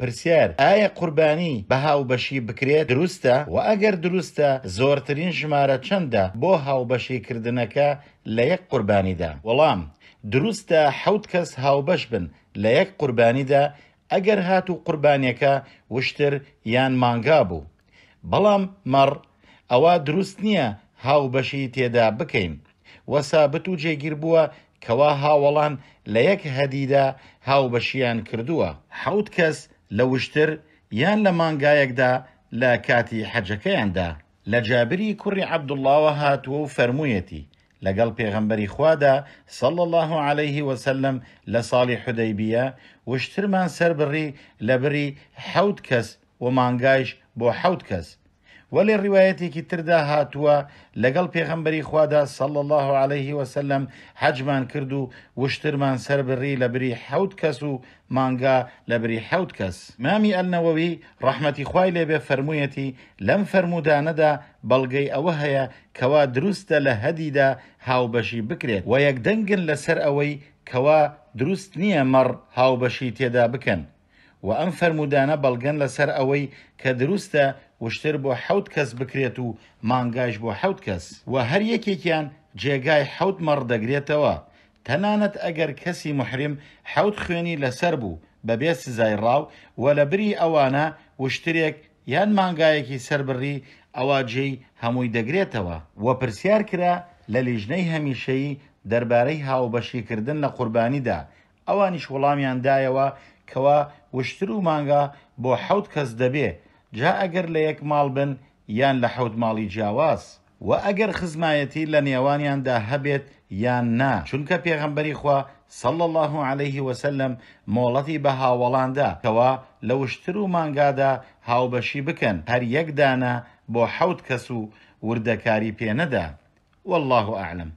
پرسیار ئایا قوربانی بە هاوبەشی بکرێت دروستە و ئەگەر دروستە زۆرترین ژمارە چەندە بۆ هاوبەشیکردنەکە لە یەک قوربانیدا وەڵام دروستە حەوت کەس هاوبەش بن لە یەک قوربانیدا ئەگەر هات و قوربانیەکە وشتر یان مانگا بوو بەڵام مەڕ ئەوە دروست نییە هاوبەشی تێدا بکەین وەسابت و جێگیر بووە کەوا هاوەڵان لە یەک هەدیدا هاوبەشیان کردووە حەوت کەس لوشتر یان لە مانگایەکدا لە کاتی حەجەکەیاندا لە جابری کوڕی عەبدوڵاوە هاتووە و فەرموویەتی لەگەڵ پێغەمبەری خوادا سەڵ الله عليه وسلم لە ساڵی حودەیبیە وشترمان سەر بڕی لە بری حەوت کەس و مانگایش بۆ حەوت کەس وە لێ ڕیواەتێکی تردا هاتووە لەگەڵ پێغەمبەری خوادا سەڵ الله عليه وسلم حەجمان کرد و وشترمان سەر بڕی لە بری حەوت کەس و مانگا لە بری حەوت کەس مامی ئەلنەوەوی ڕحمەتی خوای لێبێ فەرموویەتی لەم فەرمودانەدا بەڵگەی ئەوە هەیە کەوا دروستە لە هەدیدا هاوبەشی بکرێت و یەک دەنگن لەسەر ئەوەی کەوا دروست نییە مەڕ هاوبەشی تێدا بکەن و ئەم فەرمودانە بەڵگەن لەسەر ئەوەی کە دروستە وشتر بۆ حەوت کەس بکرێت و مانگاش بۆ حەوت کەس و هەر یەکێکیان جێگای حەوت مەڕ دەگرێتەوە تەنانەت ئەگەر کەسی محرم حەوت خوێنی لەسەر بوو بەبێ سزای ڕاو و لە بری ئەوانە وشترێک یان مانگایەکی سربڕی ئەواجێی هەمووی دەگرێتەوە وە پرسیار کرا لە لیژنەی هەمیشەیی دەربارەی هاوبەشیکردن لە قوربانیدا ئەوانیش وەڵامیان دایەوە کەوا وشتر و مانگا بۆ حەوت کەس دەبێ جا ئەگەر لە یەک ماڵ بن یان لە حەوت ماڵی جیاواز و ئەگەر خزمایەتی لە نێوانیاندا هەبێت یان نا چونکە پێغەمبەری خوا سەڵ الله عليه وسلم مۆڵەتی بە هاوەڵاندا کەوا لە وشتر و مانگادا هاوبەشی بکەن هەر یەکدانە بۆ حەوت کەس و وردەکاری پێنەدا والله ئاعلم